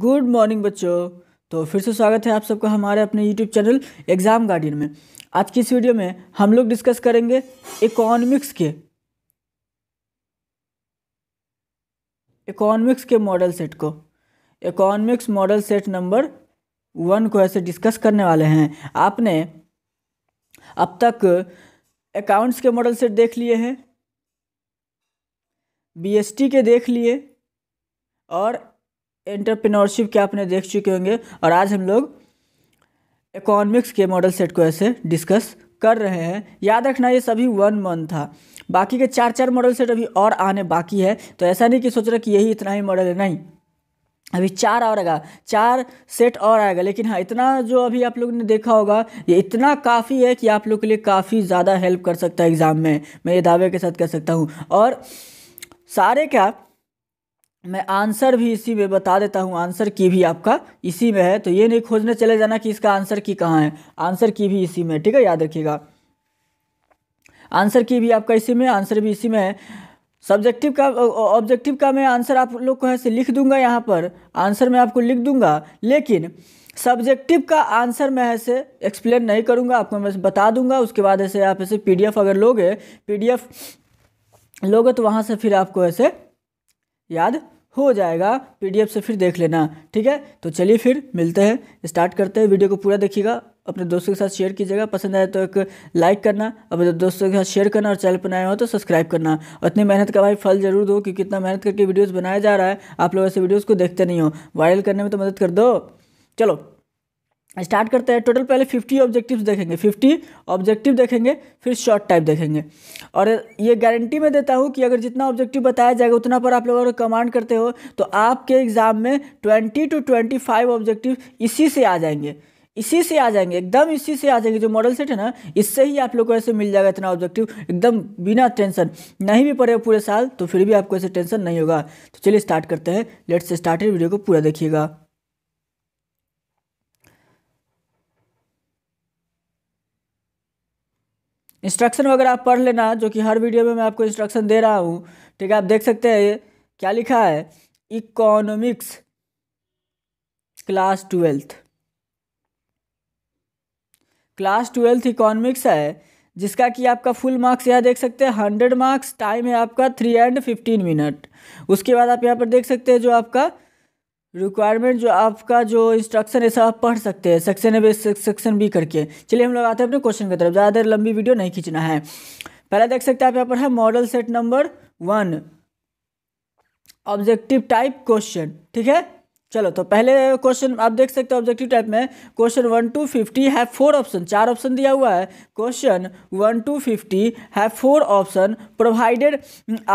good morning बच्चों तो फिर से स्वागत है आप सबका हमारे अपने यूट्यूब चैनल एग्ज़ाम गार्डियन में आज की इस वीडियो में हम लोग डिस्कस करेंगे इकोनॉमिक्स के इकोनॉमिक्स के मॉडल सेट को economics model set number one को ऐसे डिस्कस करने वाले हैं आपने अब तक अकाउंट्स के मॉडल सेट देख लिए हैं बी के देख लिए और एंटरप्रेन्योरशिप के आपने देख चुके होंगे और आज हम लोग इकोनॉमिक्स के मॉडल सेट को ऐसे डिस्कस कर रहे हैं याद रखना ये सभी वन मंथ था बाकी के चार चार मॉडल सेट अभी और आने बाकी है तो ऐसा नहीं कि सोच रहे कि यही इतना ही मॉडल है नहीं अभी चार और आएगा चार सेट और आएगा लेकिन हाँ इतना जो अभी आप लोग ने देखा होगा ये इतना काफ़ी है कि आप लोग के लिए काफ़ी ज़्यादा हेल्प कर सकता है एग्ज़ाम में मैं ये दावे के साथ कह सकता हूँ और सारे क्या मैं आंसर भी इसी में बता देता हूँ आंसर की भी आपका इसी में है तो ये नहीं खोजने चले जाना कि इसका आंसर की कहाँ है आंसर की भी इसी में ठीक है याद रखिएगा आंसर की भी आपका इसी में आंसर भी इसी में है सब्जेक्टिव का ऑब्जेक्टिव का मैं आंसर आप लोग को ऐसे लिख दूंगा यहाँ पर आंसर मैं आपको लिख दूंगा लेकिन सब्जेक्टिव का आंसर मैं ऐसे एक्सप्लेन नहीं करूँगा आपको मैं बता दूंगा उसके बाद ऐसे आप ऐसे पीडीएफ अगर लोगे पीडीएफ लोगे तो वहाँ से फिर आपको ऐसे याद हो जाएगा पीडीएफ से फिर देख लेना ठीक है तो चलिए फिर मिलते हैं स्टार्ट करते हैं वीडियो को पूरा देखिएगा अपने दोस्तों के साथ शेयर कीजिएगा पसंद आए तो एक लाइक करना अपने दोस्तों के साथ शेयर करना और चैनल पर हो तो सब्सक्राइब करना और इतनी मेहनत का भाई फल जरूर दो क्योंकि इतना मेहनत करके वीडियोस बनाया जा रहा है आप लोग ऐसे वीडियोस को देखते नहीं हो वायरल करने में तो मदद कर दो चलो स्टार्ट करते हैं टोटल पहले 50 ऑब्जेक्टिव्स देखेंगे 50 ऑब्जेक्टिव देखेंगे फिर शॉर्ट टाइप देखेंगे और ये गारंटी मैं देता हूँ कि अगर जितना ऑब्जेक्टिव बताया जाएगा उतना पर आप लोग अगर कमांड करते हो तो आपके एग्ज़ाम में 20 टू 25 ऑब्जेक्टिव इसी से आ जाएंगे इसी से आ जाएंगे एकदम इसी से आ जाएंगे जो मॉडल सेट है ना इससे ही आप लोग को ऐसे मिल जाएगा इतना ऑब्जेक्टिव एकदम बिना टेंशन नहीं भी पड़े पूरे साल तो फिर भी आपको ऐसे टेंशन नहीं होगा तो चलिए स्टार्ट करते हैं लेट्स स्टार्ट वीडियो को पूरा देखिएगा इंस्ट्रक्शन वगैरह आप पढ़ लेना जो कि हर वीडियो में मैं आपको इंस्ट्रक्शन दे रहा हूँ ठीक है आप देख सकते हैं क्या लिखा है economics class twelfth class twelfth economics है जिसका कि आपका फुल मार्क्स यहाँ देख सकते हैं हंड्रेड मार्क्स टाइम है आपका थ्री एंड फिफ्टीन मिनट उसके बाद आप यहाँ पर देख सकते हैं जो आपका रिक्वायरमेंट जो आपका जो इंस्ट्रक्शन है सब आप पढ़ सकते हैं सेक्शन ए सेक्शन बी करके चलिए हम लोग आते हैं अपने क्वेश्चन की तरफ ज़्यादा देर लंबी वीडियो नहीं खींचना है पहला देख सकते हैं आप यहाँ पर है model set number one objective type question ठीक है चलो तो पहले क्वेश्चन आप देख सकते हो ऑब्जेक्टिव टाइप में क्वेश्चन वन टू फिफ्टी है फोर ऑप्शन चार ऑप्शन दिया हुआ है क्वेश्चन वन टू फिफ्टी है four option provided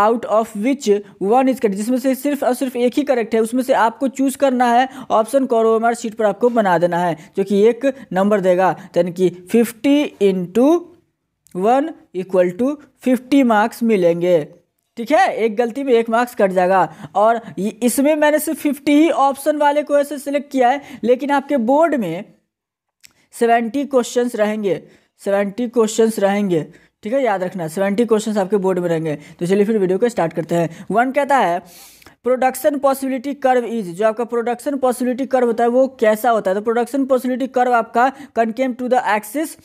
out of which one is correct जिसमें से सिर्फ और सिर्फ एक ही करेक्ट है उसमें से आपको चूज करना है ऑप्शन करो हमारे शीट पर आपको बना देना है जो कि एक नंबर देगा यानी कि fifty into one equal to fifty marks मिलेंगे ठीक है एक गलती में एक मार्क्स कट जाएगा और इसमें मैंने सिर्फ फिफ्टी ही ऑप्शन वाले को ऐसे सिलेक्ट किया है लेकिन आपके बोर्ड में सेवेंटी क्वेश्चंस रहेंगे सेवेंटी क्वेश्चंस रहेंगे ठीक है याद रखना सेवेंटी क्वेश्चंस आपके बोर्ड में रहेंगे तो चलिए फिर वीडियो को स्टार्ट करते हैं वन कहता है प्रोडक्शन पॉसिबिलिटी कर्व इज जो आपका प्रोडक्शन पॉसिबिलिटी कर्व होता है वो कैसा होता है तो प्रोडक्शन पॉसिबिलिटी कर्व आपका कनकेम टू द एक्सिस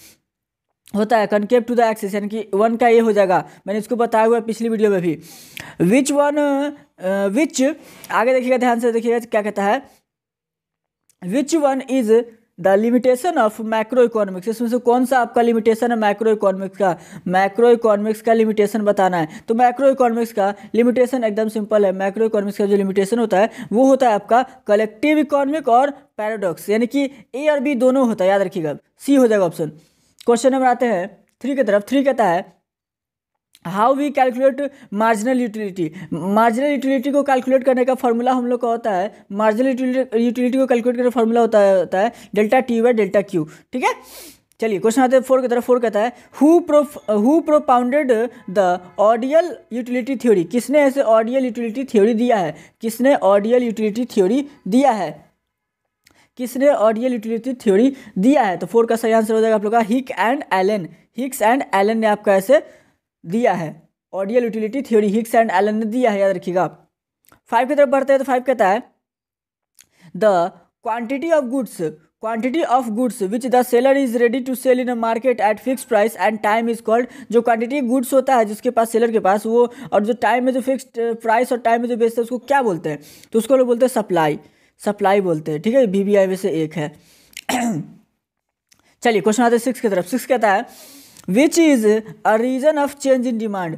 होता है कनकेव टू द एक्सिस यानी कि वन का ए हो जाएगा मैंने इसको बताया हुआ पिछली वीडियो में भी विच वन विच आगे देखिएगा ध्यान से देखिएगा क्या कहता है which one is the limitation of micro microeconomics इसमें से कौन सा आपका लिमिटेशन है माइक्रो इकोनॉमिक्स का माइक्रो इकोनॉमिक्स का लिमिटेशन बताना है तो माइक्रो इकोनॉमिक्स का लिमिटेशन एकदम सिंपल है माइक्रो इकोनॉमिक्स का जो लिमिटेशन होता है वो होता है आपका कलेक्टिव इकोनॉमिक और पैराडॉक्स यानी कि ए और बी दोनों होता है याद रखिएगा सी हो जाएगा ऑप्शन क्वेश्चन नंबर आते हैं थ्री की तरफ थ्री कहता है how we calculate marginal utility marginal utility को कैलकुलेट करने का फॉर्मूला हम लोग का होता है मार्जिनल यूटिलिटी को कैलकुलेट करने का फॉर्मूला होता है होता है delta T Y delta Q ठीक है चलिए क्वेश्चन आते हैं फोर की तरफ फोर कहता है who pro who propounded the ordinal utility theory किसने ऐसे ऑडियल यूटिलिटी थ्योरी दिया है किसने ऑडियल यूटिलिटी थ्योरी दिया है किसने ऑडियल यूटिलिटी थ्योरी दिया है तो फोर का सही आंसर हो जाएगा आप लोग का Hick and Allen Hicks and Allen ने आपका ऐसे दिया है ordinal utility theory Hicks and Allen ने दिया है याद रखिएगा आप फाइव की तरफ बढ़ते हैं तो फाइव कहता है the quantity of goods quantity of goods which the seller is ready to sell in a market at fix price and time is called जो क्वांटिटी गुड्स होता है जिसके पास सेलर के पास वो और जो टाइम में जो फिक्स प्राइस और टाइम में जो बेचते हैं उसको क्या बोलते हैं तो उसको लोग बोलते हैं सप्लाई सप्लाई बोलते हैं ठीक है वी में से एक है चलिए क्वेश्चन आते हैं सिक्स की तरफ सिक्स कहता है which is a reason of change in demand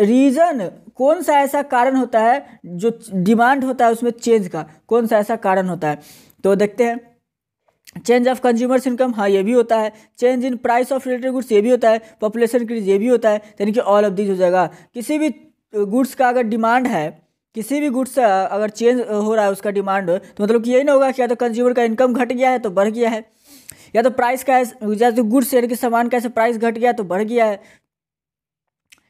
reason कौन सा ऐसा कारण होता है जो डिमांड होता है उसमें चेंज का कौन सा ऐसा कारण होता है तो देखते हैं चेंज ऑफ कंज्यूमर्स इनकम हाँ ये भी होता है change in price of related goods ये भी होता है पॉपुलेशन इंक्रीज ये भी होता है यानी कि ऑल ऑफ दिस हो जाएगा किसी भी गुड्स uh, का अगर डिमांड है किसी भी गुड्स अगर चेंज हो रहा है उसका डिमांड तो मतलब कि यही ना होगा कि या तो कंज्यूमर का इनकम घट गया है तो बढ़ गया है या तो प्राइस का या तो गुड्स यानी कि सामान का प्राइस घट गया तो बढ़ गया है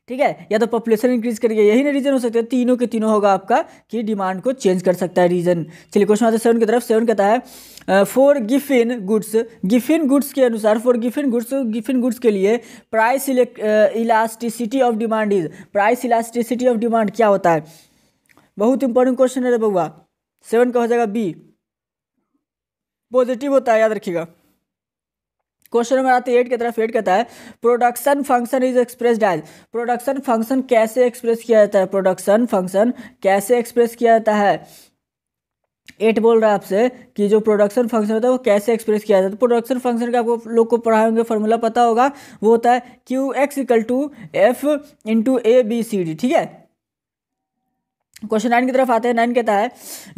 ठीक है या तो पॉपुलेशन इंक्रीज कर गया यही ना रीजन हो सकता है तीनों के तीनों होगा आपका कि डिमांड को चेंज कर सकता है रीजन चलिए क्वेश्चन आता है सेवन की तरफ सेवन कहता है for Giffen goods Giffen goods के अनुसार for Giffen goods Giffen goods के लिए price elasticity of demand is price elasticity of demand क्या होता है बहुत इंपॉर्टेंट क्वेश्चन है बउआ सेवन का हो जाएगा बी पॉजिटिव होता है याद रखिएगा क्वेश्चन नंबर आते एट की तरफ एट कहता है production function is express as production function कैसे एक्सप्रेस किया जाता है प्रोडक्शन फंक्शन कैसे एक्सप्रेस किया जाता है एट बोल रहा है आपसे कि जो प्रोडक्शन फंक्शन होता है वो कैसे एक्सप्रेस किया जाता है प्रोडक्शन फंक्शन का आपको लोग को पढ़ाए होंगे फॉर्मूला पता होगा वो होता है Q X equal to F into A B C D ठीक है क्वेश्चन नाइन की तरफ आते हैं नाइन कहता है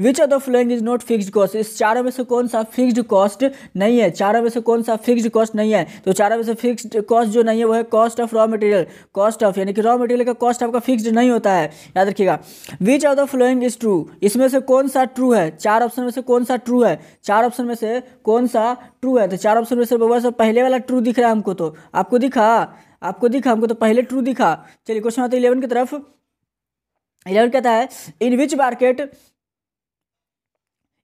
which of the following is not fixed cost इस चारों में से कौन सा फिक्स्ड कॉस्ट नहीं है चारों में से कौन सा फिक्स्ड कॉस्ट नहीं है तो चारों में से फिक्स्ड कॉस्ट जो नहीं है वो है cost of raw material cost of यानी कि रॉ मटेरियल का कॉस्ट आपका फिक्स्ड नहीं होता है याद रखिएगा which of the following is true इसमें से कौन सा ट्रू है चार ऑप्शन में से कौन सा ट्रू है चार ऑप्शन में से कौन सा ट्रू है तो चार ऑप्शन में से बबा पहले वाला ट्रू दिख रहा है हमको तो आपको दिखा आपको दिखा हमको तो पहले ट्रू दिखा चलिए क्वेश्चन आते हैं इलेवन की तरफ इलेवन कहता है in which market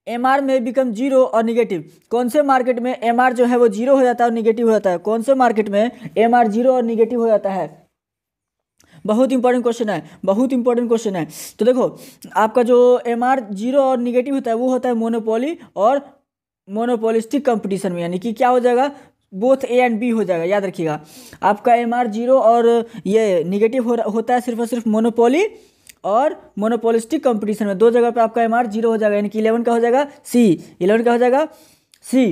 M R में बिकम जीरो और निगेटिव कौन से मार्केट में एम आर जो है वो जीरो हो जाता है और निगेटिव हो जाता है कौन से मार्केट में एम आर जीरो और निगेटिव हो जाता है बहुत इंपॉर्टेंट क्वेश्चन है बहुत इंपॉर्टेंट क्वेश्चन है तो देखो आपका जो एम आर जीरो और निगेटिव होता है वो होता है मोनोपोली और मोनोपोलिस्टिक कंपटीशन में यानी कि क्या हो जाएगा बोथ ए एंड बी हो जाएगा याद रखिएगा आपका एम आर जीरो और ये निगेटिव हो होता है सिर्फ और सिर्फ मोनोपोली और मोनोपोलिस्टिक कंपटीशन में दो जगह पे आपका एम आर जीरो हो जाएगा यानी कि इलेवन का हो जाएगा सी इलेवन का हो जाएगा सी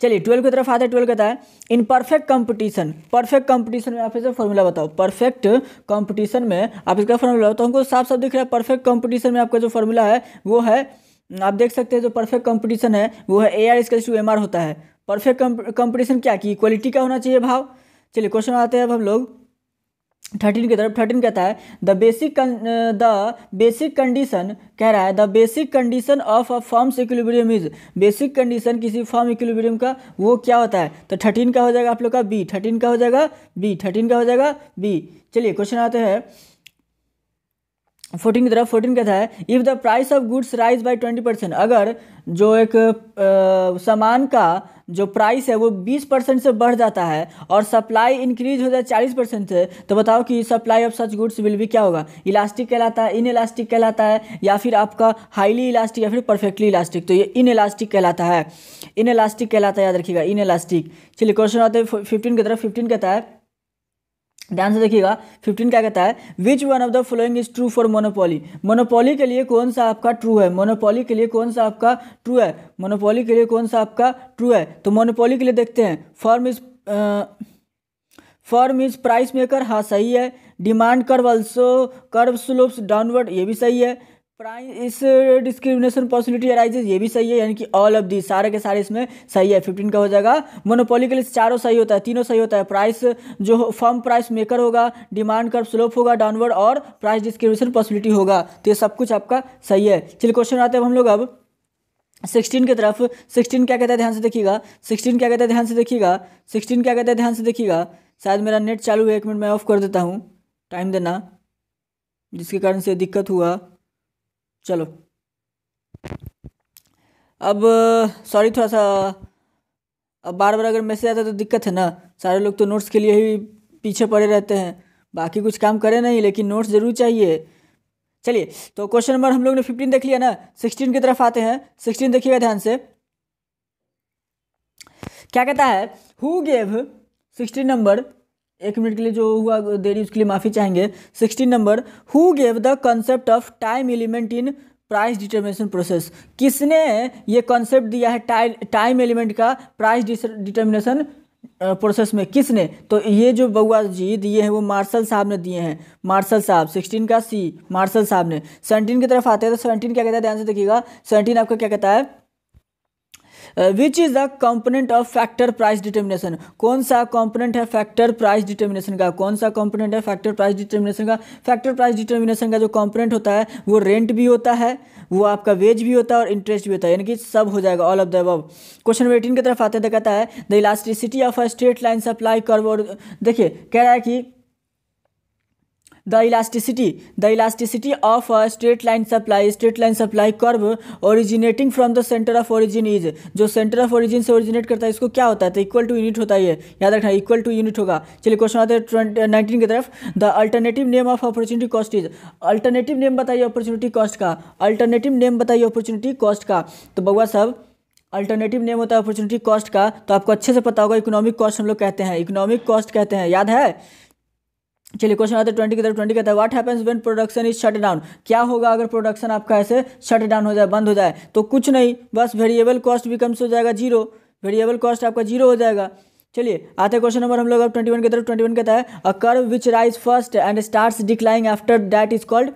चलिए ट्वेल्व की तरफ आते है ट्वेल्व कहता है in perfect competition perfect competition में आप इसका फॉर्मूला बताओ परफेक्ट कंपटीशन में आप इसका फॉर्मूला बताओ तो हमको साफ साफ दिख रहा है परफेक्ट कंपटीशन में आपका जो फॉर्मूला है वो है आप देख सकते हैं जो परफेक्ट कंपटीशन है वो है ए आर इसका टू एम आर होता है परफेक्ट कंपटीशन क्या कि क्वालिटी का होना चाहिए भाव चलिए क्वेश्चन आते हैं अब हम लोग थर्टीन की तरफ थर्टीन कहता है the basic the basic condition कह रहा है the basic condition of a firms equilibrium is basic condition किसी फॉर्म इक्विलिब्रियम का वो क्या होता है तो थर्टीन का हो जाएगा आप लोग का बी थर्टीन का हो जाएगा बी थर्टीन का हो जाएगा बी चलिए क्वेश्चन आते हैं फोर्टीन की तरफ फोर्टीन कहता है if the price of goods rise by twenty percent अगर जो एक uh, सामान का जो प्राइस है वो 20 परसेंट से बढ़ जाता है और सप्लाई इंक्रीज हो जाए 40 परसेंट से तो बताओ कि supply of such goods will भी क्या होगा इलास्टिक कहलाता है इन इलास्टिक कहलाता है या फिर आपका हाईली इलास्टिक या फिर परफेक्टली इलास्टिक तो ये इन इलास्टिक कहलाता है इन इलास्टिक कहलाता है याद रखिएगा इन इलास्टिक चलिए क्वेश्चन आते हैं फिफ्टीन की तरफ फिफ्टीन कहता है ध्यान से देखिएगा 15 क्या कहता है which one of the following is true for monopoly monopoly के लिए कौन सा आपका ट्रू है मोनोपोली के लिए कौन सा आपका ट्रू है मोनोपोली के लिए कौन सा आपका ट्रू है तो मोनोपोली के लिए देखते हैं firm is firm is price maker हाँ सही है demand curve also curve slopes downward ये भी सही है प्राइम इस डिस्क्रिमिनेशन पॉसिबिलिटी अराइजेज ये भी सही है यानी कि ऑल ऑफ दी सारे के सारे इसमें सही है फिफ्टीन का हो जाएगा मोनोपोली के लिए चारों सही होता है तीनों सही होता है प्राइस जो फर्म प्राइस मेकर होगा डिमांड कर्व स्लोप होगा डाउनवर्ड और प्राइस डिस्क्रिमिनेशन पॉसिबिलिटी होगा तो ये सब कुछ आपका सही है चलिए क्वेश्चन आते हैं हम लोग अब सिक्सटीन की तरफ सिक्सटीन क्या कहता है ध्यान से देखिएगा सिक्सटीन क्या कहता है ध्यान से देखिएगा सिक्सटीन क्या कहता है ध्यान से देखिएगा शायद मेरा नेट चालू है एक मिनट मैं ऑफ कर देता हूँ टाइम देना जिसके कारण से दिक्कत हुआ चलो अब सॉरी थोड़ा सा अब बार बार अगर मैसेज आता है तो दिक्कत है ना सारे लोग तो नोट्स के लिए ही पीछे पड़े रहते हैं बाकी कुछ काम करें नहीं लेकिन नोट्स ज़रूर चाहिए चलिए तो क्वेश्चन नंबर हम लोग ने फिफ्टीन देख लिया ना सिक्सटीन की तरफ आते हैं सिक्सटीन देखिएगा ध्यान से क्या कहता है हु गेव सिक्सटीन नंबर एक मिनट के लिए जो हुआ देरी उसके लिए माफ़ी चाहेंगे sixteen number who gave the concept of time element in price determination process किसने ये कॉन्सेप्ट दिया है टाइम एलिमेंट का प्राइस डिटर्मिनेशन प्रोसेस में किसने तो ये जो बउआ जी दिए हैं वो मार्शल साहब ने दिए हैं मार्शल साहब सिक्सटीन का सी मार्शल साहब ने सेवनटीन की तरफ आते हैं तो सेवनटीन क्या कहता है ध्यान से देखिएगा सेवनटीन आपका क्या कहता है which is the component of factor price determination कौन सा कंपोनेंट है फैक्टर प्राइस डिटर्मिनेशन का कौन सा कंपोनेंट है फैक्टर प्राइस डिटर्मिनेशन का फैक्टर प्राइस डिटर्मिनेशन का जो कंपोनेंट होता है वो रेंट भी होता है वो आपका वेज भी होता है और इंटरेस्ट भी होता है यानी कि सब हो जाएगा ऑल ऑफ द अब क्वेश्चन नंबर एटीन की तरफ आते हैं तो कहता है the elasticity of a straight line supply curve और देखिए कह रहा है कि the elasticity the elasticity of a straight line supply straight line supply curve originating from the centre of origin is जो सेंटर ऑफ ओरिजिन से originate करता है इसको क्या होता है तो इक्वल टू यूनिट होता है याद रखना इक्वल टू यूनिट होगा चलिए क्वेश्चन आते हैं नाइनटीन uh, की तरफ the alternative name of opportunity cost is alternative name बताइए अपॉर्चुनिटी कॉस्ट का अल्टरनेटिव नेम बताइए अपॉर्चुनिटी कॉस्ट का तो बगवा साहब अल्टरनेटिव नेम होता है अपॉर्चुनिटी कॉस्ट का तो आपको अच्छे से पता होगा इकोनॉमिक कॉस्ट हम लोग कहते हैं इकोनॉमिक कॉस्ट कहते हैं याद है चलिए क्वेश्चन आते ट्वेंटी की तरफ ट्वेंटी कहता है what happens when production is shut down क्या होगा अगर प्रोडक्शन आपका ऐसे शट डाउन हो जाए बंद हो जाए तो कुछ नहीं बस वेरिएबल कॉस्ट बिकम्स हो जाएगा जीरो वेरिएबल कॉस्ट आपका जीरो हो जाएगा चलिए आते क्वेश्चन नंबर हम लोग अब ट्वेंटी वन की तरफ ट्वेंटी वन कहता है a curve which rise first and start declining after that is called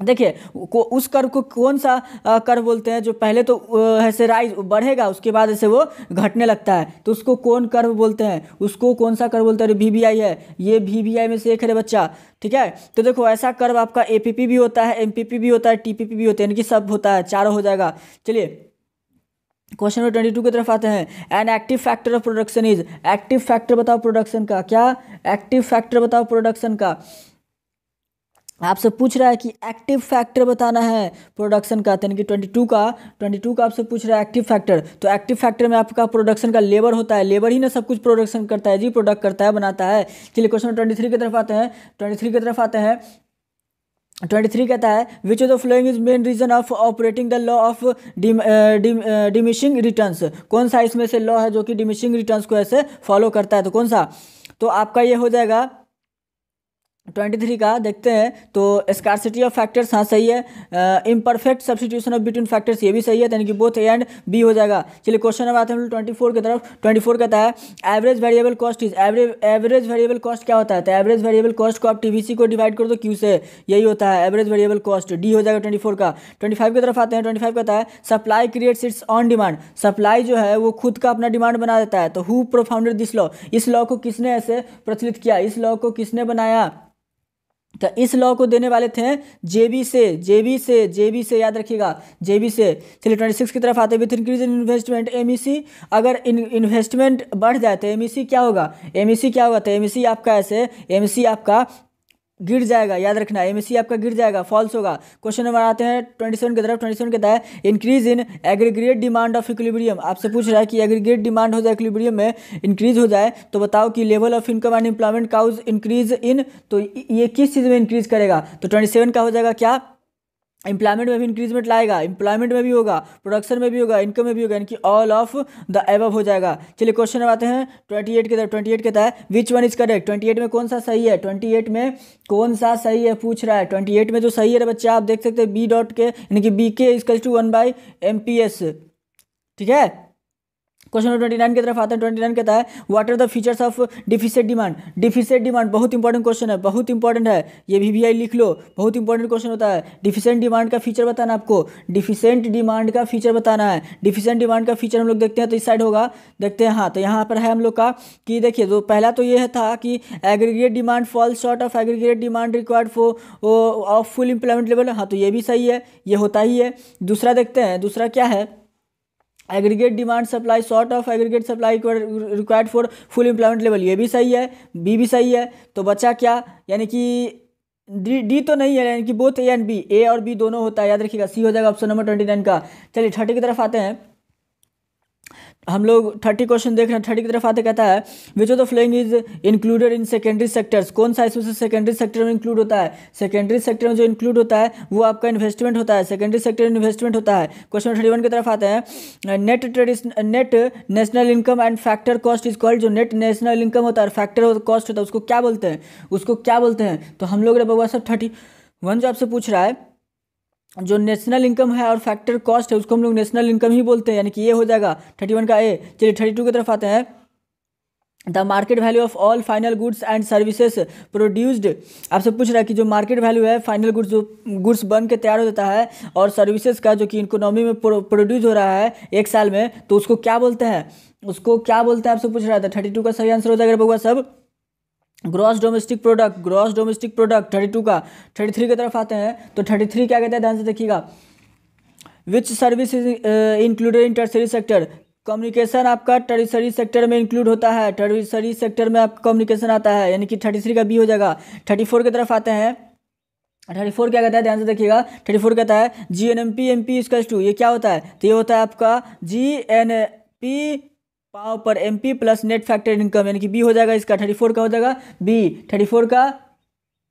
देखिए उस कर को कौन सा कर बोलते हैं जो पहले तो ऐसे राइज बढ़ेगा उसके बाद ऐसे वो घटने लगता है तो उसको कौन कर बोलते हैं उसको कौन सा कर बोलते हैं वी वी आई है ये वी वी आई में से एक है बच्चा ठीक है तो देखो ऐसा कर्व आपका ए पी पी भी होता है एम पी पी भी होता है टी पी पी भी होता है यानी कि सब होता है चारों हो जाएगा चलिए क्वेश्चन नंबर ट्वेंटी टू की तरफ आते हैं an active factor of production is active factor बताओ प्रोडक्शन का क्या एक्टिव फैक्टर बताओ प्रोडक्शन का आपसे पूछ रहा है कि एक्टिव फैक्टर बताना है प्रोडक्शन का तो यानी कि 22 का 22 का आपसे पूछ रहा है एक्टिव फैक्टर तो एक्टिव फैक्टर में आपका प्रोडक्शन का लेबर होता है लेबर ही ना सब कुछ प्रोडक्शन करता है जी प्रोडक्ट करता है बनाता है चलिए क्वेश्चन थ्री की तरफ आते हैं थ्री की तरफ आते हैं ट्वेंटी थ्री कहता है which of the following is main reason of operating the law of diminishing returns कौन सा इसमें से लॉ है जो कि डिमिशिंग रिटर्न्स को ऐसे फॉलो करता है तो कौन सा तो आपका ये हो जाएगा ट्वेंटी थ्री का देखते हैं तो स्कारसिटी ऑफ फैक्टर्स हाँ सही है imperfect substitution of between factors ये भी सही है यानी कि बोथ ए एंड बी हो जाएगा चलिए क्वेश्चन नंबर आते हैं ट्वेंटी फोर की तरफ ट्वेंटी फोर कहता है average variable cost is average average variable cost क्या होता है तो एवरेज वेरिएबल कॉस्ट को आप टी को डिवाइड कर दो क्यू से यही होता है एवरेज वेरिएबल कॉस्ट डी हो जाएगा ट्वेंटी फोर का ट्वेंटी फाइव की तरफ आते हैं ट्वेंटी फाइव कहता है supply creates its own demand supply जो है वो खुद का अपना डिमांड बना देता है तो हु प्रोफाउंडेड दिस लॉ इस लॉ को किसने ऐसे प्रचलित किया इस लॉ को किसने बनाया तो इस लॉ को देने वाले थे जेबी से जेबी से जेबी से याद रखिएगा जेबी से चलिए ट्वेंटी सिक्स की तरफ आते with increase in investment MEC अगर इन इन्वेस्टमेंट बढ़ जाए तो एमईसी e क्या होगा एमईसी e क्या होगा तो एमईसी e आपका ऐसे एमईसी आपका गिर जाएगा याद रखना एम आपका गिर जाएगा फॉल्स होगा क्वेश्चन नंबर आते हैं ट्वेंटी सेवन की तरफ ट्वेंटी सेवन कहता है increase in aggregate demand of equilibrium आपसे पूछ रहा है कि एग्रीग्रेट डिमांड हो जाए इक्विलिब्रियम में इंक्रीज हो जाए तो बताओ कि level of income and employment cause increase in तो ये किस चीज़ में इंक्रीज करेगा तो ट्वेंटी सेवन का हो जाएगा क्या एम्प्लॉयमेंट में भी इंक्रीजमेंट लाएगा एम्प्लॉयमेंट में भी होगा प्रोडक्शन में भी होगा इनकम में भी होगा इनकी ऑल ऑफ द एव हो जाएगा चलिए क्वेश्चन आते हैं ट्वेंटी एट के तहत ट्वेंटी एट कहता है which one is correct twenty eight में कौन सा सही है ट्वेंटी एट में कौन सा सही है पूछ रहा है ट्वेंटी एट में जो सही है बच्चे आप देख सकते हैं बी डॉट के यानी कि B K is equals to one by M P S ठीक है क्वेश्चन नंबर ट्वेंटी नाइन की तरफ आते हैं ट्वेंटी नाइन कहता है what are the features of deficit demand deficit demand बहुत इंपॉर्टेंट क्वेश्चन है बहुत इंपॉर्टेंट है ये वी लिख लो बहुत इंपॉर्टेंट क्वेश्चन होता है डिफिसेंट डिमांड का फीचर बताना आपको डिफिसेंट डिमांड का फीचर बताना है डिफिसेंट डिमांड का फीचर हम लोग देखते हैं तो इस साइड होगा देखते हैं हाँ तो यहाँ पर है हम लोग का कि देखिए तो पहला तो ये था कि aggregate demand fall short of aggregate demand required for of full employment level हाँ तो ये भी सही है ये होता ही है दूसरा देखते हैं दूसरा क्या है aggregate demand supply short of aggregate supply required for full employment level ये भी सही है बी भी सही है तो बच्चा क्या यानी कि डी डी तो नहीं है यानी कि both A and B A और बी दोनों होता है याद रखिएगा सी हो जाएगा ऑप्शन नंबर ट्वेंटी नाइन का चलिए थर्टी की तरफ आते हैं हम लोग थर्टी क्वेश्चन देख रहे हैं थर्टी की तरफ आते कहता है which of the following is included in secondary sectors कौन सा इसमें से सेकेंडरी सेक्टर में इंक्लूड होता है सेकेंडरी सेक्टर में जो इंक्लूड होता है वो आपका इन्वेस्टमेंट होता है सेकेंडरी सेक्टर में इन्वेस्टमेंट होता है क्वेश्चन थर्टी वन की तरफ आते हैं net net national income and factor cost is called जो नेट नेशनल इनकम होता है फैक्टर कॉस्ट होता है उसको क्या बोलते हैं उसको क्या बोलते हैं तो हम लोग बाबा साहब थर्टी वन जो आपसे पूछ रहा है जो नेशनल इनकम है और फैक्टर कॉस्ट है उसको हम लोग नेशनल इनकम ही बोलते हैं यानी कि ये हो जाएगा थर्टी वन का ए चलिए थर्टी टू की तरफ आते हैं the market value of all final goods and services produced आपसे पूछ रहा है कि जो मार्केट वैल्यू है फाइनल गुड्स जो गुड्स बन के तैयार हो जाता है और सर्विसेज का जो कि इकोनॉमी में प्रोड्यूस हो रहा है एक साल में तो उसको क्या बोलते हैं उसको क्या बोलते हैं आपसे पूछ रहा था तो थर्टी टू का सही आंसर हो जाएगा बबुआ सब gross domestic product gross domestic product thirty two का थर्टी थ्री की तरफ आते हैं तो थर्टी थ्री क्या कहते हैं ध्यान से देखिएगा which service included in tertiary sector communication आपका टर्सरी सेक्टर में इंक्लूड होता है टर्सरी सेक्टर में आपका कम्युनिकेशन आता है यानी कि थर्टी थ्री का बी हो जाएगा थर्टी फोर की तरफ आते हैं थर्टी फोर क्या कहता है ध्यान से देखिएगा थर्टी फोर कहता है G N M P M P इसका टू ये क्या होता है तो ये होता है आपका जी एन पी पाव पर M P plus net factor income यानी कि बी हो जाएगा इसका थर्टी फोर का हो जाएगा बी थर्टी फोर का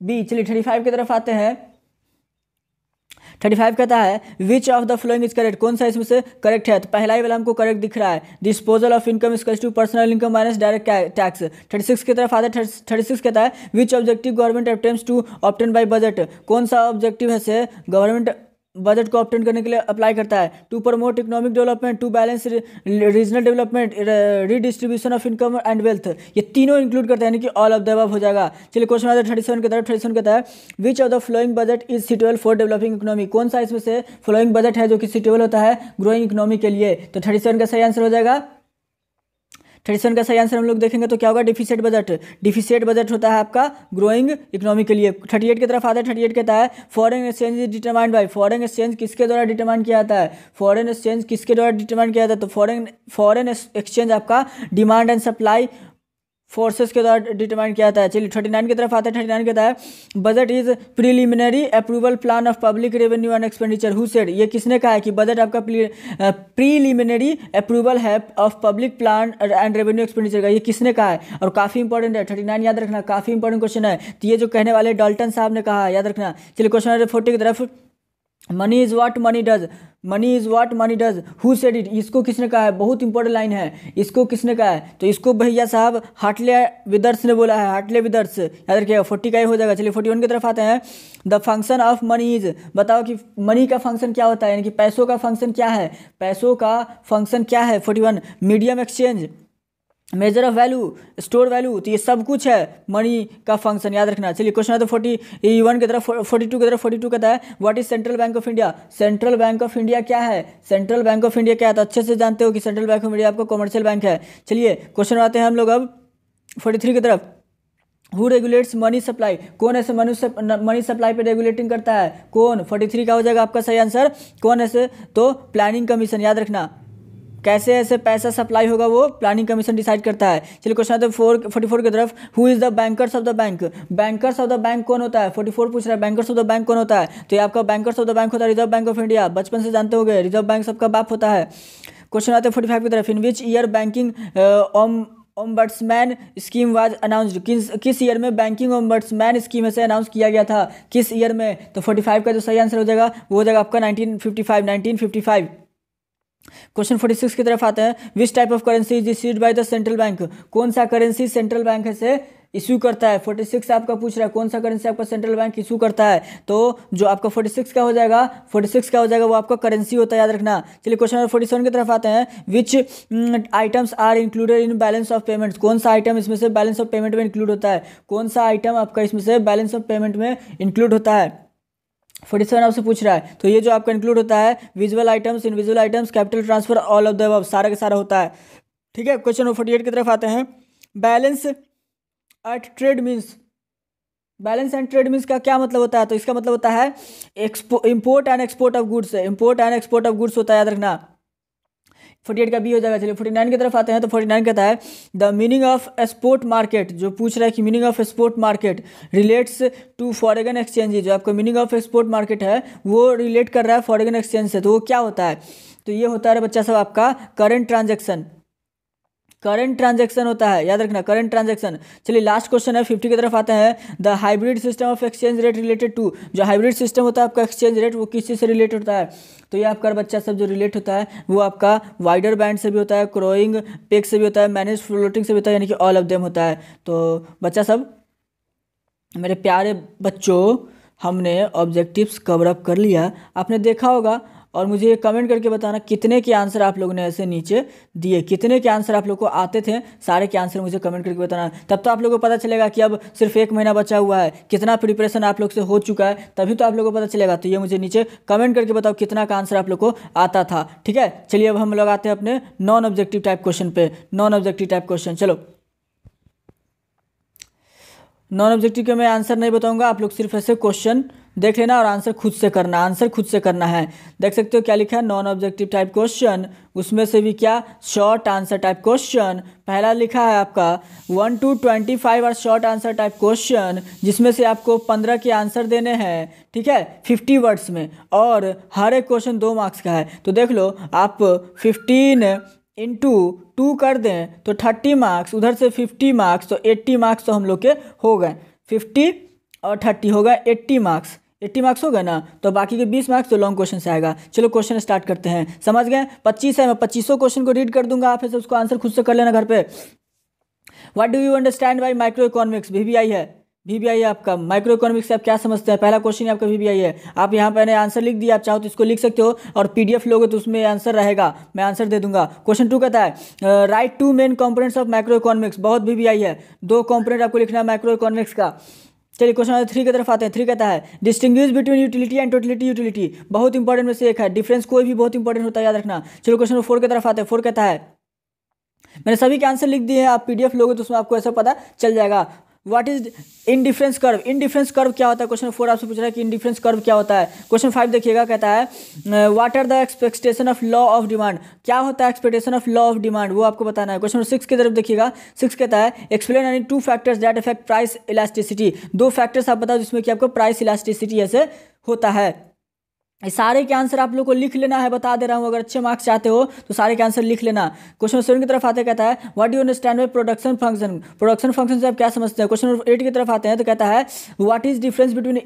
बी चलिए थर्टी फाइव की तरफ आते हैं थर्टी फाइव कहता है which of the following is correct कौन सा इसमें से करेक्ट है तो पहला ही वाला हमको करेक्ट दिख रहा है disposal of income is to personal income minus direct tax thirty six की तरफ आता है थर्टी सिक्स कहता है which objective government attempt to obtain by budget कौन सा ऑब्जेक्टिव है से गवर्नमेंट बजट को ऑप्टेन करने के लिए अप्लाई करता है to promote economic development to balance regional development redistribution of income and wealth ये तीनों इंक्लूड करता है यानी कि ऑल ऑफ द हो जाएगा चलिए क्वेश्चन आता है थर्टी सेवन के है थर्टी सेवन कहता है which of the following budget is suitable for developing economy कौन सा इसमें से फ्लोइंग बजट है जो कि सिटेबल होता है ग्रोइंग इकोनॉमी के लिए तो थर्टी सेवन का सही आंसर हो जाएगा थर्टी सेवन का सही आंसर हम लोग देखेंगे तो क्या होगा डिफिसिट बजट डिफिसिट बजट होता है आपका ग्रोइंग इकोनॉमी के लिए थर्टी एट की तरफ आता है थर्टी एट कहता है foreign exchange is determined by foreign exchange किसके द्वारा डिटरमाइन किया जाता है फॉरन एक्सचेंज किसके द्वारा डिटरमाइन किया जाता है तो फॉरन फॉरन एक्सचेंज आपका डिमांड एंड सप्लाई फोर्सेस के द्वारा डिटरमाइन किया जाता है चलिए थर्टी नाइन की तरफ आता है थर्टी नाइन कहता है budget is preliminary approval plan of public revenue and expenditure who said ये किसने कहा है कि बजट आपका प्रीलिमिनरी अप्रूवल है of public plan and revenue expenditure का ये किसने कहा है और काफ़ी इंपॉर्टेंट है थर्टी नाइन याद रखना काफ़ी इंपॉर्टेंट क्वेश्चन है तो ये जो कहने वाले डॉल्टन साहब ने कहा याद रखना चलिए क्वेश्चन फोर्टी की तरफ money is what money does money is what money does who said it इसको किसने कहा है बहुत इंपॉर्टेंट लाइन है इसको किसने कहा है तो इसको भैया साहब हाटले विदर्स ने बोला है हाटले विदर्स याद रखिएगा फोर्टी का ही हो जाएगा चलिए फोर्टी वन की तरफ आते हैं the function of money is बताओ कि मनी का फंक्शन क्या होता है यानी कि पैसों का फंक्शन क्या है पैसों का फंक्शन क्या है forty one medium exchange measure of value store value तो ये सब कुछ है मनी का फंक्शन याद रखना चलिए क्वेश्चन आता फोर्टी वन e की तरफ फोर्टी टू की तरफ फोर्टी टू कहता है what is central bank of India central bank of India क्या है सेंट्रल बैंक ऑफ इंडिया क्या है तो अच्छे से जानते हो कि सेंट्रल बैंक ऑफ इंडिया आपका कॉमर्शियल बैंक है चलिए क्वेश्चन आते हैं हम लोग अब फोर्टी थ्री की तरफ हु रेगुलेट्स मनी सप्लाई कौन ऐसे मनी मनी सप्लाई पे रेगुलेटिंग करता है कौन फोर्टी थ्री का हो जाएगा आपका सही आंसर कौन ऐसे तो प्लानिंग कमीशन याद रखना कैसे ऐसे पैसा सप्लाई होगा वो प्लानिंग कमीशन डिसाइड करता है चलिए क्वेश्चन आते फोर फोर्टी फोर की तरफ who is the bankers of the bank bankers of the bank कौन होता है फोर्टी फोर पूछ रहा है बैंकर्स ऑफ द बैंक कौन होता है तो ये आपका बैंकर्स ऑफ द बैंक होता है रिजर्व बैंक ऑफ इंडिया बचपन से जानते हो गए रिजर्व बैंक सबका बाप होता है क्वेश्चन आते फोर्टी फाइव की तरफ इन विच ईयर बैंकिंग ऑम ओम्बर्ट्समैन स्कीम वाज अनाउंस्ड किस किस ईयर में बैंकिंग ओम्बर्ट्समैन स्कीम से अनाउंस किया गया था किस ईयर में तो 45 का जो सही आंसर हो जाएगा वो हो जाएगा आपका 1955 1955 क्वेश्चन 46 की तरफ आते हैं which type of currency is issued by the central bank कौन सा करेंसी सेंट्रल बैंक से इशू करता है 46 आपका पूछ रहा है कौन सा करेंसी आपका सेंट्रल बैंक इशू करता है तो जो आपका 46 का हो जाएगा 46 का हो जाएगा वो आपका करेंसी होता है याद रखना चलिए क्वेश्चन नंबर 47 की तरफ आते हैं which items are included in balance of payments कौन सा आइटम इसमें से बैलेंस ऑफ पेमेंट में इंक्लूड होता है कौन सा आइटम आपका इसमें से बैलेंस ऑफ पेमेंट में इंक्लूड होता है फोर्टी सेवन आपसे पूछ रहा है तो ये जो आपका इंक्लूड होता है visual items in visual items capital transfer all of the अब सारा का सारा होता है ठीक है क्वेश्चन नंबर फोर्टी एट की तरफ आते हैं balance at trade means balance and trade means का क्या मतलब होता है तो इसका मतलब होता है expo import and export of goods import and export of goods होता है याद रखना फोर्टी एट का बी हो जाएगा चलिए फोर्टी नाइन की तरफ आते हैं तो फोर्टी नाइन कहता है the meaning of spot market जो पूछ रहा है कि meaning of spot market relates to foreign exchange जो आपका मीनिंग ऑफ स्पोर्ट मार्केट है वो रिलेट कर रहा है फॉरेगन एक्सचेंज से तो वो क्या होता है तो ये होता है बच्चा सब आपका करेंट ट्रांजेक्शन करंट ट्रांजैक्शन होता है याद रखना करंट ट्रांजैक्शन चलिए लास्ट क्वेश्चन है फिफ्टी की तरफ आता है the hybrid system of exchange rate related to जो हाइब्रिड सिस्टम होता है आपका एक्सचेंज रेट वो किस चीज़ से रिलेट होता है तो ये आपका बच्चा सब जो रिलेट होता है वो आपका वाइडर बैंड से भी होता है क्रोइंग पेक से भी होता है मैनेज फ्लोटिंग से भी होता है यानी कि ऑल ऑफ देम होता है तो बच्चा सब मेरे प्यारे बच्चों हमने ऑब्जेक्टिव्स कवर अप कर लिया आपने देखा होगा और मुझे ये कमेंट करके बताना कितने के आंसर आप लोगों ने ऐसे नीचे दिए कितने के आंसर आप लोग को आते थे सारे के आंसर मुझे कमेंट करके बताना तब तो आप लोगों को पता चलेगा कि अब सिर्फ एक महीना बचा हुआ है कितना प्रिपरेशन आप लोग से हो चुका है तभी तो आप लोग को पता चलेगा तो ये मुझे नीचे कमेंट करके बताओ कितना का आंसर आप लोग को आता था ठीक है चलिए अब हम लोग आते हैं अपने नॉन ऑब्जेक्टिव टाइप क्वेश्चन पर नॉन ऑब्जेक्टिव टाइप क्वेश्चन चलो नॉन ऑब्जेक्टिव के मैं आंसर नहीं बताऊंगा आप लोग सिर्फ ऐसे क्वेश्चन देख लेना और आंसर खुद से करना आंसर खुद से करना है देख सकते हो क्या लिखा है नॉन ऑब्जेक्टिव टाइप क्वेश्चन उसमें से भी क्या शॉर्ट आंसर टाइप क्वेश्चन पहला लिखा है आपका वन टू ट्वेंटी फाइव और शॉर्ट आंसर टाइप क्वेश्चन जिसमें से आपको पंद्रह के आंसर देने हैं ठीक है फिफ्टी वर्ड्स में और हर एक क्वेश्चन दो मार्क्स का है तो देख लो आप फिफ्टीन इंटू टू कर दें तो थर्टी मार्क्स उधर से फिफ्टी मार्क्स तो एट्टी मार्क्स तो हम लोग के हो गए फिफ्टी और थर्टी होगा एट्टी मार्क्स एट्टी मार्क्स हो गए ना तो बाकी के बीस मार्क्स तो लॉन्ग क्वेश्चन से आएगा चलो क्वेश्चन स्टार्ट करते हैं समझ गए पच्चीस है मैं पच्चीसों क्वेश्चन को रीड कर दूंगा आप उसको आंसर खुद से कर लेना घर पर what do you understand by micro economics वी है वी है आपका माइक्रो इकोनॉमिक्स से आप क्या समझते हैं पहला क्वेश्चन आपका वी है आप यहाँ पर आंसर लिख दिया आप चाहो तो इसको लिख सकते हो और पीडीएफ लोगे तो उसमें आंसर रहेगा मैं आंसर दे दूंगा क्वेश्चन टू कहता है write two main components of micro economics बहुत वी है दो कंपोनेंट आपको लिखना है माइक्रो इकोनॉमिक्स का चलिए क्वेश्चन नंबर थ्री की तरफ आते हैं थ्री कहता है distinguish between utility and totality utility बहुत इंपॉर्टेंट में से एक है डिफरेंस कोई भी बहुत इंपॉर्टेंट होता है याद रखना चलो क्वेश्चन नंबर फोर की तरफ आते हैं फोर कहता है मैंने सभी के आंसर लिख दिए हैं आप पीडीएफ लोगे तो उसमें आपको ऐसा पता चल जाएगा what is indifference curve indifference curve क्या होता है क्वेश्चन फोर आपसे पूछ रहा है कि इंडिफरेंस कर्व क्या होता है क्वेश्चन फाइव देखिएगा कहता है what are the expectation of law of demand क्या होता है expectation of law of demand वो आपको बताना है क्वेश्चन सिक्स की तरफ देखिएगा सिक्स कहता है explain any two factors that effect price elasticity दो फैक्टर्स आप बताओ जिसमें कि आपको प्राइस इलास्टिसिटी ऐसे होता है सारे के आंसर आप लोग को लिख लेना है बता दे रहा हूँ अगर अच्छे मार्क्स चाहते हो तो सारे के आंसर लिख लेना क्वेश्चन सेवन की तरफ आते कहता है what you understand by production function production function से आप क्या समझते हैं क्वेश्चन नंबर एट की तरफ आते हैं तो कहता है what is difference between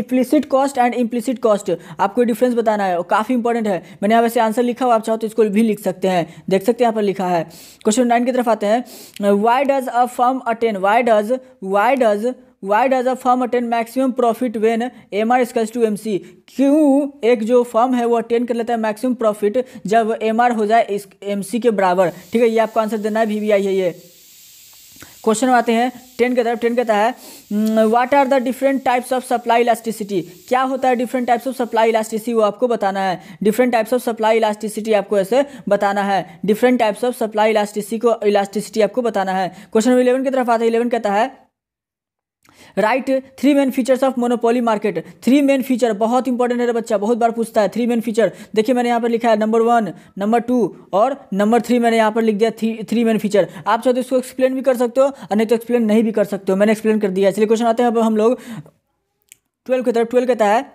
implicit cost and implicit cost आपको डिफरेंस बताना है काफ़ी इंपॉर्टेंट है मैंने यहाँ वैसे आंसर लिखा हुआ आप चाहो तो इसको भी लिख सकते हैं देख सकते हैं यहाँ पर लिखा है क्वेश्चन नाइन की तरफ आते हैं why does a firm attain why does why does why does a firm attain maximum profit when M R equals to M C क्यों एक जो फर्म है वो अटेन कर लेता है मैक्सिमम प्रॉफिट जब एम आर हो जाए एम सी के बराबर ठीक है ये आपको आंसर देना है वी वी आई है ये क्वेश्चन आते हैं टेन की तरफ टेन कहता है what are the different types of supply elasticity क्या होता है different types of supply elasticity वो आपको बताना है different types of supply elasticity आपको ऐसे बताना है different types of supply elasticity को इलास्टिसिटी आपको बताना है क्वेश्चन इलेवन की तरफ आता है इलेवन कहता है write three main features of monopoly market three main feature बहुत इंपॉर्टेंट है बच्चा बहुत बार पूछता है थ्री मेन फीचर देखिए मैंने यहाँ पर लिखा है नंबर वन नंबर टू और नंबर थ्री मैंने यहाँ पर लिख दिया थ्री थ्री मेन फीचर आप चाहे तो इसको एक्सप्लेन भी कर सकते हो और नहीं तो एक्सप्लेन नहीं भी कर सकते हो मैंने एक्सप्लेन कर दिया इसलिए क्वेश्चन आते हैं अब हम लोग ट्वेल्व की तरफ ट्वेल्व कहता है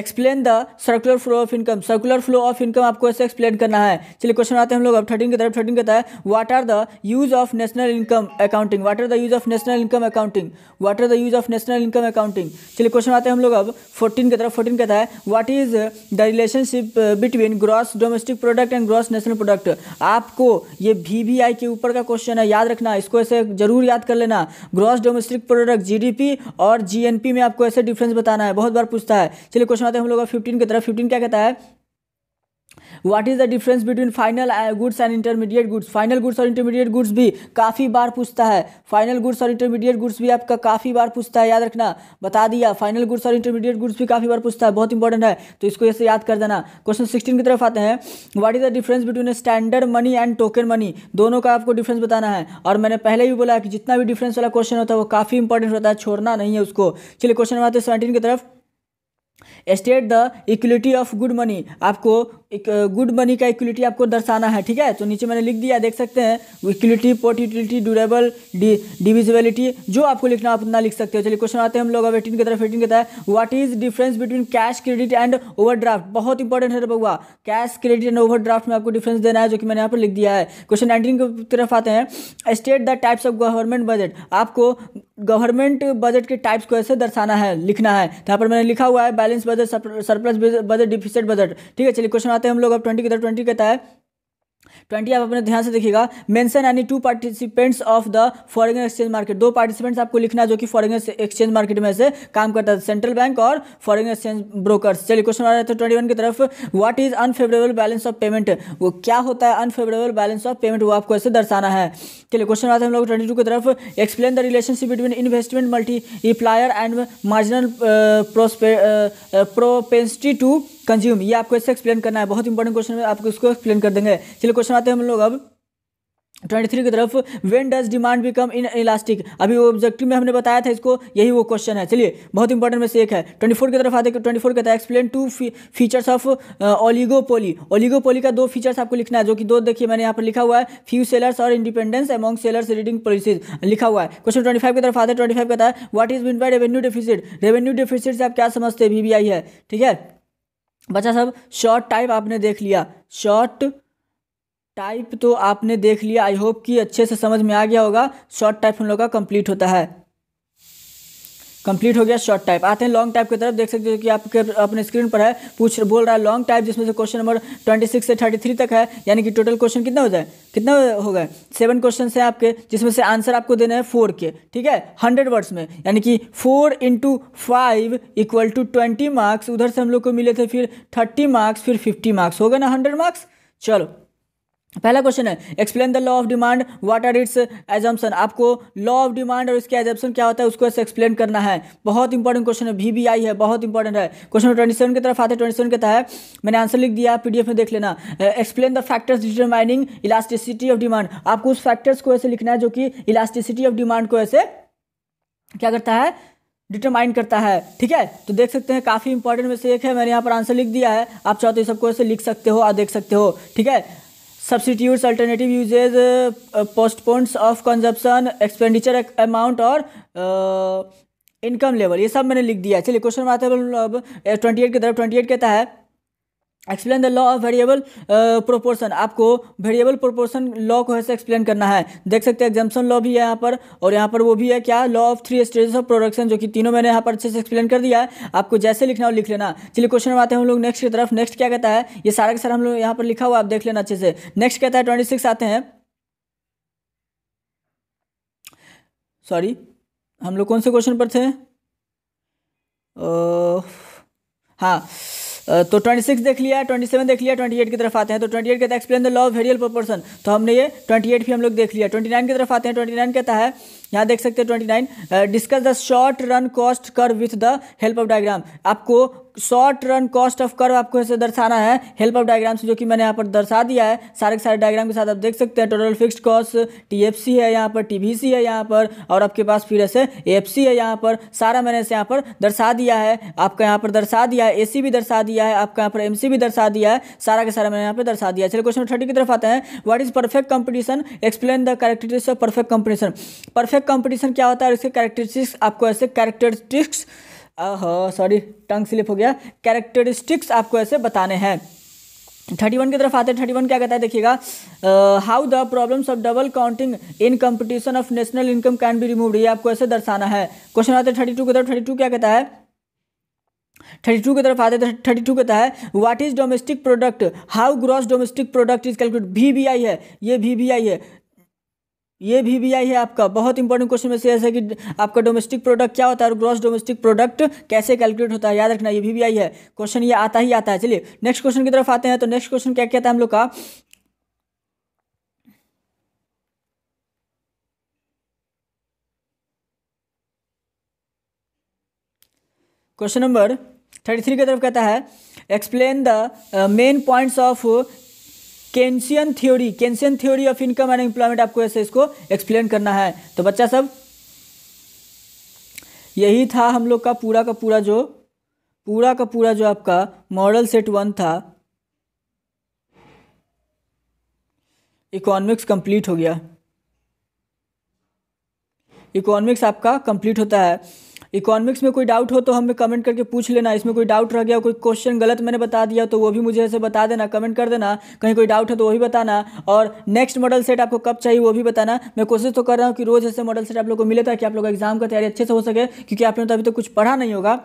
explain the circular flow of income circular flow of income आपको ऐसे एक्सप्लेन करना है चलिए क्वेश्चन आते हैं हम लोग अब थर्टीन की तरफ थर्टीन कहता है what are the use of national income accounting what are the use of national income accounting what are the use of national income accounting चलिए क्वेश्चन आते हैं हम लोग अब फोर्टीन की तरफ फोर्टीन कहता है what is the relationship between gross domestic product and gross national product आपको ये वी के ऊपर का क्वेश्चन है याद रखना इसको ऐसे जरूर याद कर लेना ग्रॉस डोमेस्टिक प्रोडक्ट जी और जी में आपको ऐसे डिफरेंस बताना है बहुत बार पूछता है चलिए क्वेश्चन क्वेश्चन आते हैं हम लोग फिफ्टीन की तरफ फिफ्टीन क्या कहता है what is the difference between final goods and intermediate goods final goods और इंटरमीडिएट गुड्स भी काफ़ी बार पूछता है फाइनल गुड्स और इंटरमीडिएट गुड्स भी आपका काफ़ी बार पूछता है याद रखना बता दिया फाइनल गुड्स और इंटरमीडिएट गुड्स भी काफ़ी बार पूछता है बहुत इंपॉर्टेंट है तो इसको ऐसे याद कर देना क्वेश्चन सिक्सटीन की तरफ आते हैं what is the difference between standard money and token money दोनों का आपको डिफरेंस बताना है और मैंने पहले भी बोला कि जितना भी डिफरेंस वाला क्वेश्चन होता है वो काफ़ी इंपॉर्टेंट होता है छोड़ना नहीं है उसको चलिए क्वेश्चन आते हैं सेवेंटीन की तरफ state the equality of good money आपको एक गुड मनी का इक्विटी आपको दर्शाना है ठीक है तो नीचे मैंने लिख दिया देख सकते हैं equity port utility durable divisibility जो आपको लिखना आप उतना लिख सकते हो चलिए क्वेश्चन आते हैं हम लोग अब एटीन की तरफ एटीन कहता है what is difference between cash credit and overdraft बहुत इंपॉर्टेंट है बउआ कैश क्रेडिट एंड ओवरड्राफ्ट में आपको डिफरेंस देना है जो कि मैंने यहाँ पर लिख दिया है क्वेश्चन नाइनटीन की तरफ आते हैं state the types of government budget आपको गवर्नमेंट बजट के टाइप्स को ऐसे दर्शाना है लिखना है तो यहाँ पर मैंने लिखा हुआ है balance budget surplus budget deficit budget ठीक है चलिए क्वेश्चन आते आते हैं हम लोग अब ट्वेंटी की तरफ ट्वेंटी कहता है ट्वेंटी आप अपने ध्यान से देखिएगा मेंशन यानी two participants of the foreign exchange market दो पार्टिसिपेंट्स आपको लिखना है जो कि फॉरेन एक्सचेंज मार्केट में से काम करता है सेंट्रल बैंक और फॉरेन एक्सचेंज ब्रोकर्स चलिए क्वेश्चन आ रहा है ट्वेंटी तो वन की तरफ what is unfavourable balance of payment वो क्या होता है अनफेवरेबल बैलेंस ऑफ पेमेंट वो आपको ऐसे दर्शाना है चलिए क्वेश्चन आता है हम लोग ट्वेंटी टू की तरफ explain the relationship between investment multiplier and marginal propensity to consume ये आपको इससे एक्सप्लेन करना है बहुत इंपॉर्टेंट क्वेश्चन है आपको इसको एक्सप्लेन कर देंगे चलिए क्वेश्चन आते हैं हम लोग अब ट्वेंटी थ्री की तरफ when does demand become inelastic अभी वो ऑब्जेक्टिव में हमने बताया था इसको यही वो क्वेश्चन है चलिए बहुत इंपॉर्टेंट में से एक है ट्वेंटी फोर की तरफ आते ट्वेंटी फोर कहता है explain two features of oligopoly oligopoly का दो फीचर्स आपको लिखना है जो कि दो देखिए मैंने यहाँ पर लिखा हुआ है फ्यू सेलर्स और independence among sellers reading policies लिखा हुआ है क्वेश्चन ट्वेंटी फाइव की तरफ आते ट्वेंटी फाइव कहता है what is been by revenue deficit revenue deficit से आप क्या समझते हैं वी है ठीक है बच्चा सब शॉर्ट टाइप आपने देख लिया शॉर्ट टाइप तो आपने देख लिया आई होप कि अच्छे से समझ में आ गया होगा शॉर्ट टाइप हम लोग का कंप्लीट होता है कंप्लीट हो गया शॉर्ट टाइप आते हैं लॉन्ग टाइप की तरफ देख सकते हो कि आपके अपने स्क्रीन पर है पूछ बोल रहा है लॉन्ग टाइप जिसमें से क्वेश्चन नंबर ट्वेंटी सिक्स से थर्टी थ्री तक है यानी कि टोटल क्वेश्चन कितना हो जाए कितना हो गए सेवन क्वेश्चन है आपके जिसमें से आंसर आपको देना है फोर के ठीक है हंड्रेड वर्ड्स में यानी कि four into five equal to twenty marks उधर से हम लोग को मिले थे फिर थर्टी मार्क्स फिर फिफ्टी मार्क्स हो गए ना हंड्रेड मार्क्स चलो पहला क्वेश्चन है explain the law of demand what are its assumption आपको लॉ ऑफ डिमांड और इसके एजम्पन क्या होता है उसको ऐसे एक्सप्लेन करना है बहुत इंपॉर्टेंट क्वेश्चन है आई है बहुत इंपॉर्टेंट है क्वेश्चन ट्वेंटी सेवन की तरफ आते हैं ट्वेंटी सेवन कहता है मैंने आंसर लिख दिया पीडीएफ में देख लेना explain the factors determining elasticity of demand आपको उस फैक्टर्स को ऐसे लिखना है जो कि इलास्टिसिटी ऑफ डिमांड को ऐसे क्या करता है डिटरमाइन करता है ठीक है तो देख सकते हैं काफ़ी इंपॉर्टेंट में से एक है मैंने यहाँ पर आंसर लिख दिया है आप चाहते तो हो सबको ऐसे लिख सकते हो और देख सकते हो ठीक है substitutes alternative uses postpones of consumption expenditure amount और इनकम लेवल ये सब मैंने लिख दिया है चलिए क्वेश्चन में आते हैं अब ट्वेंटी एट की तरफ ट्वेंटी एट कहता है explain the law of variable proportion आपको वेरिएबल प्रोपोर्शन लॉ को ऐसे एक्सप्लेन करना है देख सकते हैं एग्जाम्पन लॉ भी है यहाँ पर और यहाँ पर वो भी है क्या law of three stages of production जो कि तीनों मैंने यहाँ पर अच्छे से एक्सप्लेन कर दिया है आपको जैसे लिखना हो लिख लेना चलिए क्वेश्चन में आते हैं हम लोग नेक्स्ट की तरफ नेक्स्ट क्या कहता है ये सारा के सारा हम लोग यहाँ पर लिखा हुआ आप देख लेना अच्छे से नेक्स्ट कहता है ट्वेंटी सिक्स आते हैं सॉरी हम लोग कौन से क्वेश्चन पर थे uh, हाँ तो 26 देख लिया 27 देख लिया 28 की तरफ आते हैं तो 28 कहता है एक्सप्लेन द लॉ ऑफ वेरियल प्रोपोर्शन तो हमने ये 28 भी हम लोग देख लिया 29 की तरफ आते हैं 29 कहता है यहाँ देख सकते हैं twenty nine discuss the short run cost curve with the help of diagram आपको short run cost of curve आपको ऐसे दर्शाना है हेल्प ऑफ डायग्राम से जो कि मैंने यहाँ पर दर्शा दिया है सारे के सारे डायग्राम के साथ आप देख सकते हैं टोटल फिक्स्ड कॉस्ट टीएफसी है यहाँ पर टीबीसी है यहाँ पर और आपके पास फिर ऐसे एफसी है यहाँ पर सारा मैंने ऐसे यहाँ पर दर्शा दिया है आपका यहाँ पर दर्शा दिया है ए भी दर्शा दिया है आपका यहाँ पर एमसी भी दर्शा दिया है सारा का सारा मैंने यहाँ पर दर्शा दिया है चलिए क्वेश्चन थर्टी की तरफ आते हैं what is perfect competition explain the characteristics of perfect competition perfect competition क्या होता है और इसके कैरेक्टरिस्टिक्स आपको ऐसे कैरेक्टरिस्टिक्स सॉरी टंग स्लिप हो गया कैरेक्टरिस्टिक्स आपको ऐसे बताने हैं थर्टी वन की तरफ आते हैं थर्टी वन क्या कहता है देखिएगा how the problems of double counting in competition of national income can be removed ये आपको ऐसे दर्शाना है क्वेश्चन आते हैं थर्टी टू की तरफ थर्टी टू क्या कहता है थर्टी टू की तरफ आते हैं थर्टी टू कहता है what is domestic product how gross domestic product is calculate वी बी आई है ये वी बी आई है ये भी बी आई है आपका बहुत इंपॉर्टेंट क्वेश्चन में से ऐसा कि आपका डोमेस्टिक प्रोडक्ट क्या होता है और ग्रॉस डोमेस्टिक प्रोडक्ट कैसे कैलकुलेट होता है याद रखना ये भी बी आई है क्वेश्चन ये आता ही आता है चलिए नेक्स्ट क्वेश्चन की तरफ आते हैं तो नेक्स्ट क्वेश्चन क्या कहता है हम लोग का क्वेश्चन नंबर थर्टी थ्री की तरफ कहता है explain the main points of Keynesian theory Keynesian theory of income and employment आपको ऐसे इसको एक्सप्लेन करना है तो बच्चा सब यही था हम लोग का पूरा का पूरा जो पूरा का पूरा जो आपका मॉडल सेट वन था इकोनॉमिक्स कंप्लीट हो गया इकोनॉमिक्स आपका कंप्लीट होता है इकोनॉमिक्स में कोई डाउट हो तो हमें कमेंट करके पूछ लेना इसमें कोई डाउट रह गया कोई क्वेश्चन गलत मैंने बता दिया तो वो भी मुझे ऐसे बता देना कमेंट कर देना कहीं कोई डाउट है तो वो भी बताना और नेक्स्ट मॉडल सेट आपको कब चाहिए वो भी बताना मैं कोशिश तो कर रहा हूँ कि रोज़ ऐसे मॉडल सेट आप लोग को मिले ताकि आप लोग एग्जाम का तैयारी अच्छे से हो सके क्योंकि आपने तो अभी तो कुछ पढ़ा नहीं होगा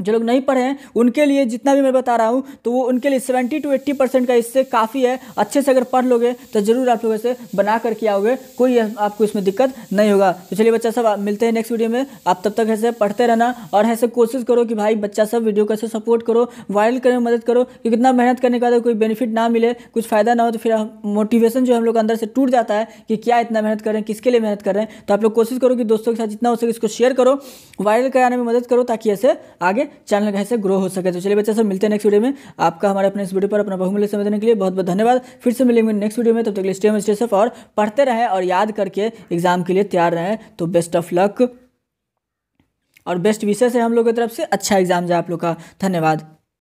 जो लोग नहीं पढ़े हैं उनके लिए जितना भी मैं बता रहा हूँ तो वो उनके लिए सेवेंटी टू एट्टी परसेंट का इससे काफ़ी है अच्छे से अगर पढ़ लोगे तो ज़रूर आप लोग इसे बना करके आओगे कोई आपको इसमें दिक्कत नहीं होगा तो चलिए बच्चा सब मिलते हैं नेक्स्ट वीडियो में आप तब तक ऐसे पढ़ते रहना और ऐसे कोशिश करो कि भाई बच्चा सब वीडियो को ऐसे सपोर्ट करो वायरल करने में मदद करो कि कितना मेहनत करने के बाद कोई बेनिफिट ना मिले कुछ फ़ायदा ना हो तो फिर मोटिवेशन जो हम लोग अंदर से टूट जाता है कि क्या इतना मेहनत कर रहे हैं किसके लिए मेहनत कर रहे हैं तो आप लोग कोशिश करो कि दोस्तों के साथ जितना हो सके इसको शेयर करो वायरल कराने में मदद करो ताकि ऐसे आगे आगे चैनल कैसे ग्रो हो सके तो चलिए बच्चे सब मिलते हैं नेक्स्ट वीडियो में आपका हमारे अपने इस वीडियो पर अपना बहुमूल्य समय देने के लिए बहुत बहुत धन्यवाद फिर से मिलेंगे नेक्स्ट वीडियो में तब तक स्टेम स्टे सेफ और पढ़ते रहें और याद करके एग्जाम के लिए तैयार रहें तो बेस्ट ऑफ लक और बेस्ट विशेष है हम लोग की तरफ से अच्छा एग्जाम जाए आप लोग का धन्यवाद